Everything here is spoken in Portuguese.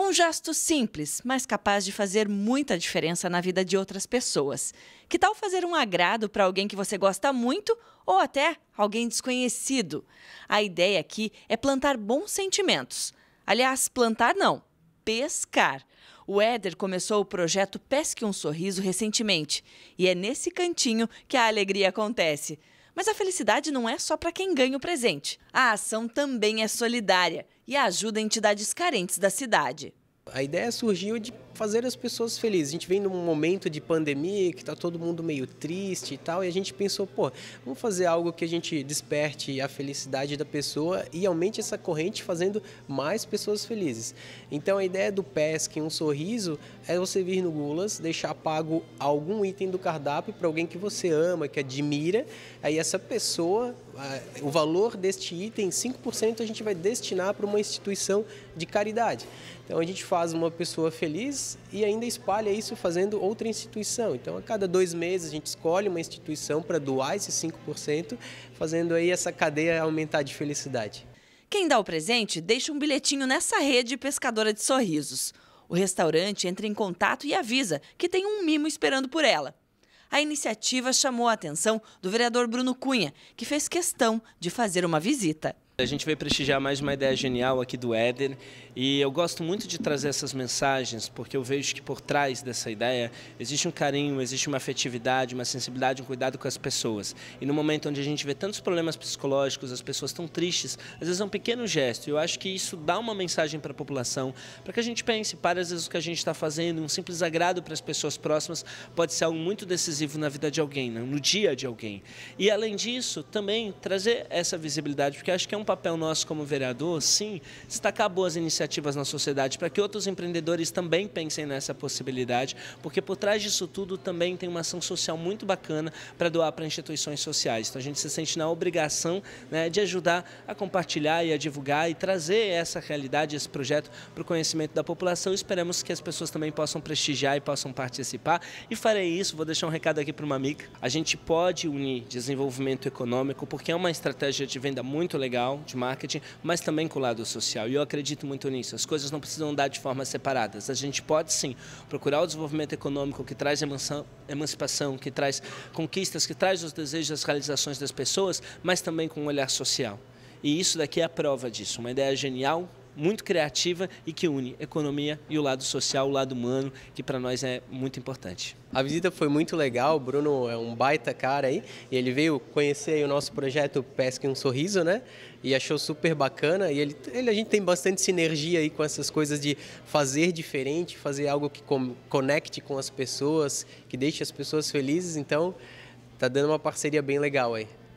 Um gesto simples, mas capaz de fazer muita diferença na vida de outras pessoas. Que tal fazer um agrado para alguém que você gosta muito ou até alguém desconhecido? A ideia aqui é plantar bons sentimentos. Aliás, plantar não, pescar. O Éder começou o projeto Pesque um Sorriso recentemente e é nesse cantinho que a alegria acontece. Mas a felicidade não é só para quem ganha o presente. A ação também é solidária e ajuda entidades carentes da cidade. A ideia surgiu de fazer as pessoas felizes. A gente vem num momento de pandemia que está todo mundo meio triste e tal, e a gente pensou, pô, vamos fazer algo que a gente desperte a felicidade da pessoa e aumente essa corrente fazendo mais pessoas felizes. Então a ideia do PESC, um sorriso, é você vir no Gulas, deixar pago algum item do cardápio para alguém que você ama, que admira, aí essa pessoa, o valor deste item, 5% a gente vai destinar para uma instituição de caridade. Então a gente fala faz uma pessoa feliz e ainda espalha isso fazendo outra instituição. Então, a cada dois meses, a gente escolhe uma instituição para doar esses 5%, fazendo aí essa cadeia aumentar de felicidade. Quem dá o presente deixa um bilhetinho nessa rede pescadora de sorrisos. O restaurante entra em contato e avisa que tem um mimo esperando por ela. A iniciativa chamou a atenção do vereador Bruno Cunha, que fez questão de fazer uma visita. A gente veio prestigiar mais uma ideia genial aqui do Éder e eu gosto muito de trazer essas mensagens porque eu vejo que por trás dessa ideia existe um carinho, existe uma afetividade, uma sensibilidade, um cuidado com as pessoas. E no momento onde a gente vê tantos problemas psicológicos, as pessoas estão tristes, às vezes é um pequeno gesto. E eu acho que isso dá uma mensagem para a população para que a gente pense, para às vezes o que a gente está fazendo, um simples agrado para as pessoas próximas pode ser algo muito decisivo na vida de alguém, né, no dia de alguém. E além disso, também trazer essa visibilidade porque acho que é um papel nosso como vereador, sim, destacar boas iniciativas na sociedade para que outros empreendedores também pensem nessa possibilidade, porque por trás disso tudo também tem uma ação social muito bacana para doar para instituições sociais. Então a gente se sente na obrigação né, de ajudar a compartilhar e a divulgar e trazer essa realidade, esse projeto para o conhecimento da população. Esperamos que as pessoas também possam prestigiar e possam participar. E farei isso, vou deixar um recado aqui para uma amiga. A gente pode unir desenvolvimento econômico, porque é uma estratégia de venda muito legal, de marketing, mas também com o lado social. E eu acredito muito nisso. As coisas não precisam andar de formas separadas. A gente pode sim procurar o desenvolvimento econômico que traz emancipação, que traz conquistas, que traz os desejos, as realizações das pessoas, mas também com um olhar social. E isso daqui é a prova disso. Uma ideia genial, muito criativa e que une economia e o lado social, o lado humano, que para nós é muito importante. A visita foi muito legal, o Bruno é um baita cara aí, e ele veio conhecer o nosso projeto Pesque um Sorriso, né? E achou super bacana, e ele, ele, a gente tem bastante sinergia aí com essas coisas de fazer diferente, fazer algo que conecte com as pessoas, que deixe as pessoas felizes, então tá dando uma parceria bem legal aí.